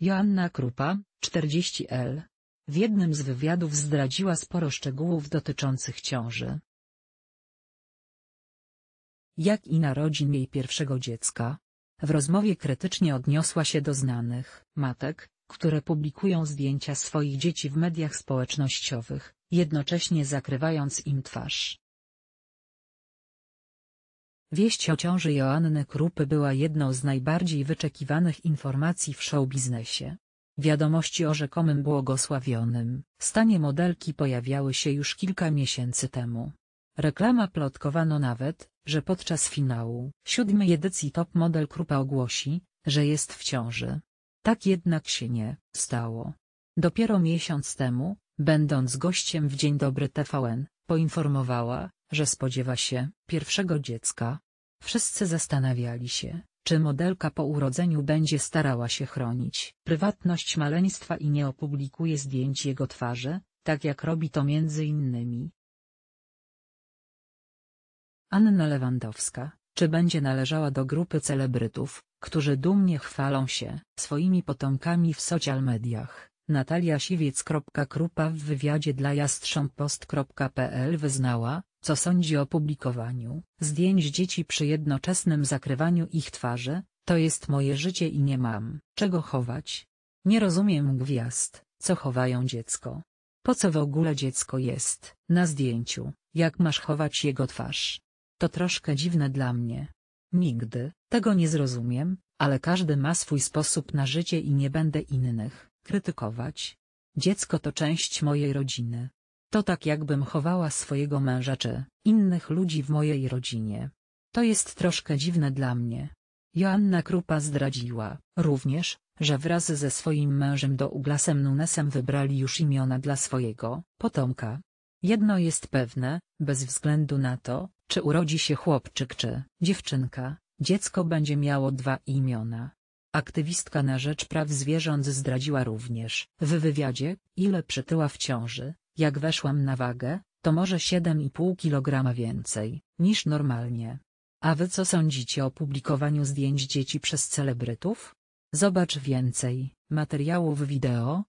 Joanna Krupa, 40L. W jednym z wywiadów zdradziła sporo szczegółów dotyczących ciąży. Jak i narodzin jej pierwszego dziecka. W rozmowie krytycznie odniosła się do znanych matek, które publikują zdjęcia swoich dzieci w mediach społecznościowych, jednocześnie zakrywając im twarz. Wieść o ciąży Joanny Krupy była jedną z najbardziej wyczekiwanych informacji w showbiznesie. Wiadomości o rzekomym błogosławionym stanie modelki pojawiały się już kilka miesięcy temu. Reklama plotkowano nawet, że podczas finału siódmej edycji Top Model Krupa ogłosi, że jest w ciąży. Tak jednak się nie stało. Dopiero miesiąc temu, będąc gościem w Dzień Dobry TVN, poinformowała, że spodziewa się pierwszego dziecka. Wszyscy zastanawiali się, czy modelka po urodzeniu będzie starała się chronić prywatność maleństwa i nie opublikuje zdjęć jego twarzy, tak jak robi to między innymi Anna Lewandowska, czy będzie należała do grupy celebrytów, którzy dumnie chwalą się swoimi potomkami w social mediach. Natalia Siwiec.Krupa Krupa w wywiadzie dla jastrząpost.pl wyznała, co sądzi o publikowaniu zdjęć dzieci przy jednoczesnym zakrywaniu ich twarzy, to jest moje życie i nie mam czego chować. Nie rozumiem gwiazd, co chowają dziecko. Po co w ogóle dziecko jest na zdjęciu, jak masz chować jego twarz? To troszkę dziwne dla mnie. Nigdy tego nie zrozumiem, ale każdy ma swój sposób na życie i nie będę innych Krytykować. Dziecko to część mojej rodziny. To tak jakbym chowała swojego męża czy innych ludzi w mojej rodzinie. To jest troszkę dziwne dla mnie. Joanna Krupa zdradziła również, że wraz ze swoim mężem do Douglasem Nunesem wybrali już imiona dla swojego potomka. Jedno jest pewne, bez względu na to, czy urodzi się chłopczyk czy dziewczynka, dziecko będzie miało dwa imiona. Aktywistka na rzecz praw zwierząt zdradziła również w wywiadzie, ile przytyła w ciąży, jak weszłam na wagę, to może 7,5 kg więcej, niż normalnie. A wy co sądzicie o publikowaniu zdjęć dzieci przez celebrytów? Zobacz więcej materiałów wideo,